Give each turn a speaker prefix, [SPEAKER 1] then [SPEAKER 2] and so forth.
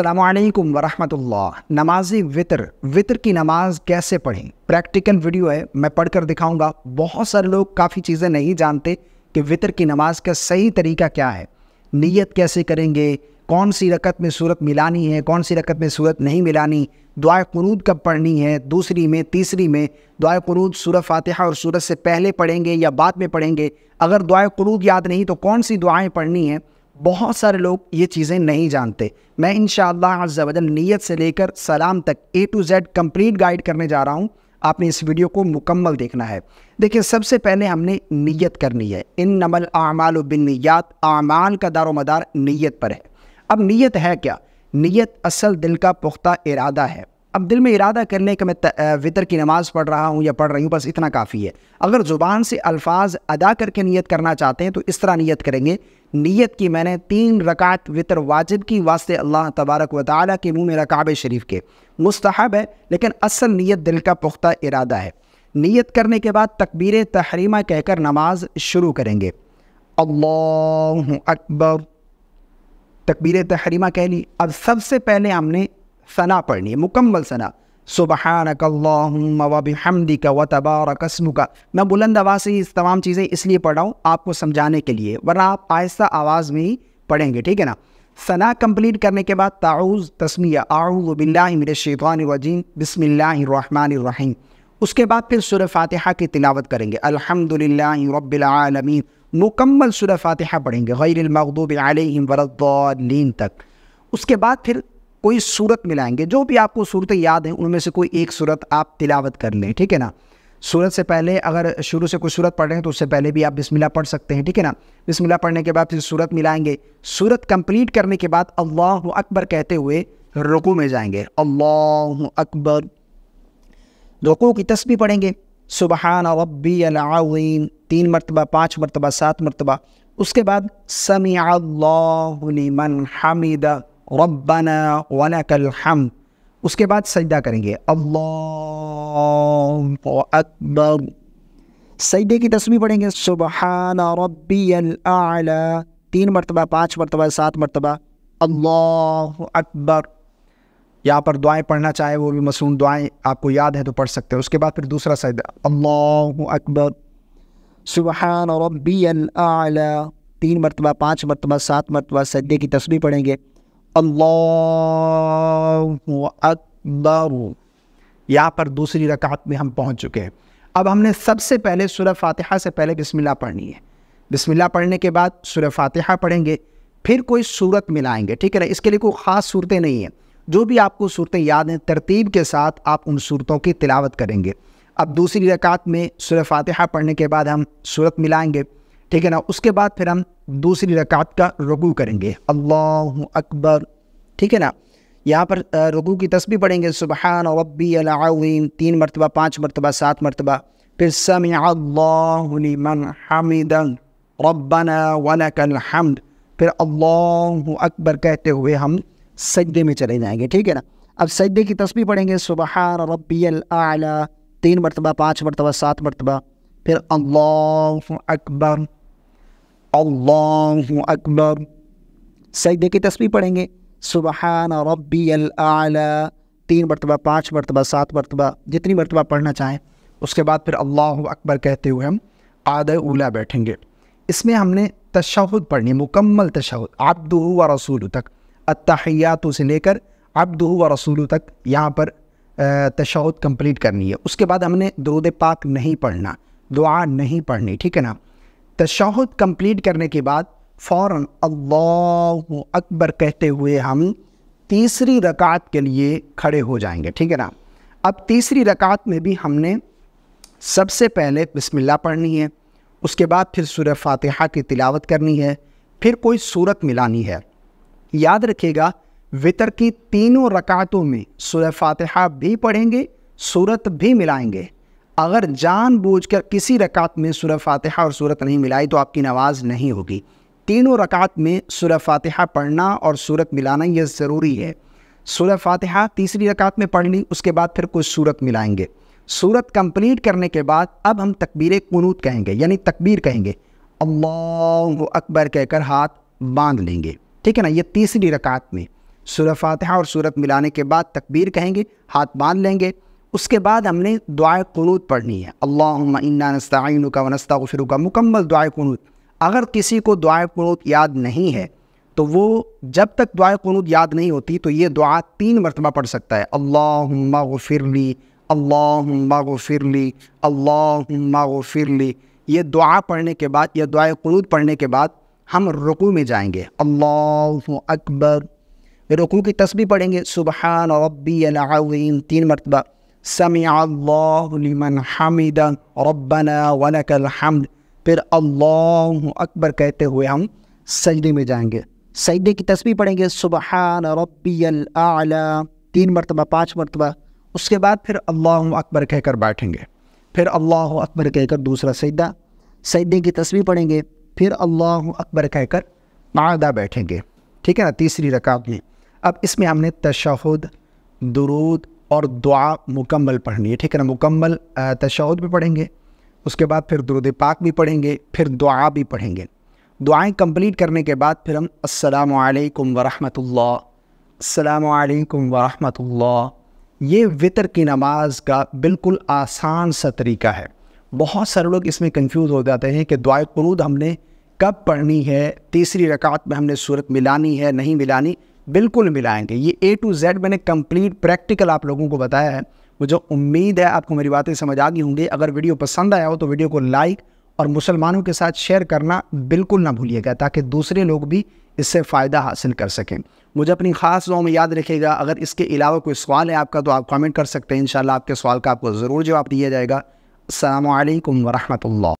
[SPEAKER 1] अल्लाम वरहमतुल्लाह नमाजी वितर वितर की नमाज कैसे पढ़ें प्रैक्टिकल वीडियो है मैं पढ़कर दिखाऊंगा बहुत सारे लोग काफ़ी चीज़ें नहीं जानते कि वितर की नमाज का सही तरीका क्या है नीयत कैसे करेंगे कौन सी रकत में सूरत मिलानी है कौन सी रकत में सूरत नहीं मिलानी दुआ करूद कब पढ़नी है दूसरी में तीसरी में दुआ करूद सूरह फातिहा और सूरत से पहले पढ़ेंगे या बाद में पढ़ेंगे अगर दुआ करूद याद नहीं तो कौन सी दुआएँ पढ़नी हैं बहुत सारे लोग ये चीज़ें नहीं जानते मैं इन शजल नीयत से लेकर सलाम तक A to Z complete guide करने जा रहा हूँ आपने इस वीडियो को मुकम्मल देखना है देखिए सबसे पहले हमने नीयत करनी है इन नमल आमाल बिन नीत आमाल का दारो मदार नीयत पर है अब नीयत है क्या नीयत असल दिल का पुख्ता इरादा है अब दिल में इरादा करने का मैं वितर की नमाज़ पढ़ रहा हूँ या पढ़ रही हूँ बस इतना काफ़ी है अगर ज़ुबान से अल्फाज अदा करके नियत करना चाहते हैं तो इस तरह नियत करेंगे नियत की मैंने तीन रकात वितर वाजिब की वास्ते अल्लाह तबारक व ताली के मुँह में रकाब शरीफ के मुस्तहब है लेकिन असल नीयत दिल का पुख्ता इरादा है नीयत करने के बाद तकबीर तहरीमा कहकर नमाज शुरू करेंगे अल्लाह अकबर तकबीर तहरीमा कह ली अब सबसे पहले हमने सना पढ़नी है मुकम्मल सना सुबहानकल्लाहमदी का व तबार का मैं बुलंद आवाज़ से इस तमाम चीज़ें इसलिए पढ़ रहा हूँ आपको समझाने के लिए वरना आप आहिस्ता आवाज़ में ही पढ़ेंगे ठीक है ना सना कम्प्लीट करने के बाद ताउज़ तस्मिया आउबिल्लाशवानजीम बसमिल्लाम उसके बाद फिर सुर फातिहा की तिलावत करेंगे अलहमदिल्लाबीआलमीन मुकम्मल सुर फातिहा पढ़ेंगे गैरमखूब आलिम वरदीन तक उसके बाद फिर कोई सूरत मिलाएंगे जो भी आपको सूरत याद है उनमें से कोई एक सूरत आप तिलावत कर लें ठीक है ना सूरत से पहले अगर शुरू से कोई सूरत पढ़ रहे हैं तो उससे पहले भी आप बिस्मिल्लाह पढ़ सकते हैं ठीक है ना बिस्मिल्लाह पढ़ने के बाद फिर सूरत मिलाएंगे सूरत कंप्लीट करने के बाद अल्लाह अकबर कहते हुए रुकू में जाएंगे अल्लाह अकबर रुकू की तस्वीर पढ़ेंगे सुबहान रबी अलाउन तीन मरतबा पाँच मरतबा सात मरतबा उसके बाद समी मन हमीदा रब्बना वलकल हम उसके बाद सजदा करेंगे अल्लाह अकबर सजदे की तस्वीर पढ़ेंगे सुबह तीन मरतबा पाँच मरतबा सात मरतबा अल्लाह अकबर यहाँ पर दुआएं पढ़ना चाहे वो भी मसूम दुआएं आपको याद है तो पढ़ सकते हैं उसके बाद फिर दूसरा सजदा अल्लाह अकबर सुबहान रब्बी तीन मरतबा पाँच मरतबा सात मरतबा सजदे की तस्वीर पढ़ेंगे अल्लाह अकबर यहाँ पर दूसरी रकात में हम पहुँच चुके हैं अब हमने सबसे पहले सुरह फातिहा से पहले बिस्मिल्लाह पढ़नी है बिस्मिल्लाह पढ़ने के बाद सुरह फातिहा पढ़ेंगे फिर कोई सूरत मिलाएंगे ठीक है ना इसके लिए कोई ख़ास सूरतें नहीं हैं जो भी आपको सूरतें याद हैं तरतीब के साथ आप उन सूरतों की तिलावत करेंगे अब दूसरी रकात में सुरह फातिहा पढ़ने के बाद हम सूरत मिलाएँगे ठीक है ना उसके बाद फिर हम दूसरी रकात का रुकू करेंगे अल्लाह अकबर ठीक है ना यहाँ पर रुकू की तस्वीर पढ़ेंगे सुबहान रबी तीन मरतबा पाँच मरतबा सात मरतबा फिर समियामन हमद फिर अल्लाह अकबर कहते हुए हम सजदे में चले जाएंगे ठीक है ना अब सजदे की तस्वीर पढ़ेंगे सुबहान रबी तीन मरतबा पाँच मरतबा सात मरतबा फिर अल्लाह अकबर अल्लाह अकबर सजदे की तस्वीर पढ़ेंगे सुबहान रबी आला तीन मरतबा पाँच मरतबा सात मरतबा जितनी मरतबा पढ़ना चाहें उसके बाद फिर अल्लाह अकबर कहते हुए हम आद उला बैठेंगे इसमें हमने तशहद पढ़नी मुकम्मल तशहद आबदू व रसूल तक अतहयात से लेकर आबदू व रसूल तक यहाँ पर तशहद कंप्लीट करनी है उसके बाद हमने दरुद पाक नहीं पढ़ना दुआ नहीं पढ़नी ठीक है ना तशाहद कंप्लीट करने के बाद फ़ौर अल्लाह अकबर कहते हुए हम तीसरी रकात के लिए खड़े हो जाएंगे ठीक है ना अब तीसरी रकात में भी हमने सबसे पहले बिस्मिल्लाह पढ़नी है उसके बाद फिर सूर फातिहा की तिलावत करनी है फिर कोई सूरत मिलानी है याद रखिएगा वितर की तीनों रकातों में सूर फातिहा भी पढ़ेंगे सूरत भी मिलाएंगे अगर जानबूझकर किसी रकात में सूरह फातिहा और सूरत नहीं मिलाई तो आपकी नमाज नहीं होगी तीनों रकात में सूरह फातिहा पढ़ना और सूरत मिलाना यह ज़रूरी है सूरह फातिहा तीसरी रकात में पढ़ ली उसके बाद फिर कुछ सूरत मिलाएंगे सूरत कंप्लीट करने के बाद अब हम तकबीर कनूत कहेंगे यानी तकबीर कहेंगे अल्लाह अकबर कहकर हाथ बांध लेंगे ठीक है ना ये तीसरी रकात में सूरह फातिहा और सूरत मिलाने के बाद तकबीर कहेंगे हाथ बांध लेंगे उसके बाद हमने दुआ कनूत पढ़नी है अल्लाह इन्ना का वनस्ता फिर का मुकम्मल दुआ कनूत अगर किसी को दुआ कनूत याद नहीं है तो वो जब तक दुआ कनूत याद नहीं होती तो ये दुआ तीन मरतबा पढ़ सकता है अल्लाह फिरली अल्लाह फिरली अल्लाह फिरली ये दुआ पढ़ने के बाद यह दुआ कनूत पढ़ने के बाद हम रुकू में जाएंगे अल्लाह अकबर रुकू की तस्वीर पढ़ेंगे सुबहान रबी तीन मरतबा समियाल्लामन फिर अल्लाह अकबर कहते हुए हम सजदे में जाएंगे सजदे की तस्वीर पढ़ेंगे सुबहान रब्बियल आला तीन मरतबा पाँच मरतबा उसके बाद फिर अल्लाह अकबर कहकर बैठेंगे फिर अल्लाह अकबर कहकर दूसरा सजदा सजदे की तस्वीर पढ़ेंगे फिर अल्लाह अकबर कहकर मादा बैठेंगे ठीक है ना तीसरी रकाब में अब इसमें हमने तशहद दरूद और दुआ मुकम्मल पढ़नी है ठीक है ना मुकम्मल तशाद भी पढ़ेंगे उसके बाद फिर दुरुद पाक भी पढ़ेंगे फिर दुआ भी पढ़ेंगे दुआएं कंप्लीट करने के बाद फिर हम अस्सलाम वालेकुम वरहमतुल्लाह अस्सलाम वालेकुम वरहमतुल्लाह ये वितर की नमाज का बिल्कुल आसान सा तरीका है बहुत सारे लोग इसमें कंफ्यूज हो जाते हैं कि दुआ कलूद हमने कब पढ़नी है तीसरी रकात में हमने सूरत मिलानी है नहीं मिलानी बिल्कुल मिलाएंगे ये ए टू जेड मैंने कंप्लीट प्रैक्टिकल आप लोगों को बताया है मुझे उम्मीद है आपको मेरी बातें समझ आ गई होंगी अगर वीडियो पसंद आया हो तो वीडियो को लाइक और मुसलमानों के साथ शेयर करना बिल्कुल ना भूलिएगा ताकि दूसरे लोग भी इससे फ़ायदा हासिल कर सकें मुझे अपनी ख़ास दुआ में याद रखिएगा अगर इसके अलावा कोई सवाल है आपका तो आप कमेंट कर सकते हैं इन आपके सवाल का आपको ज़रूर जवाब दिया जाएगा अल्लाम वरहमल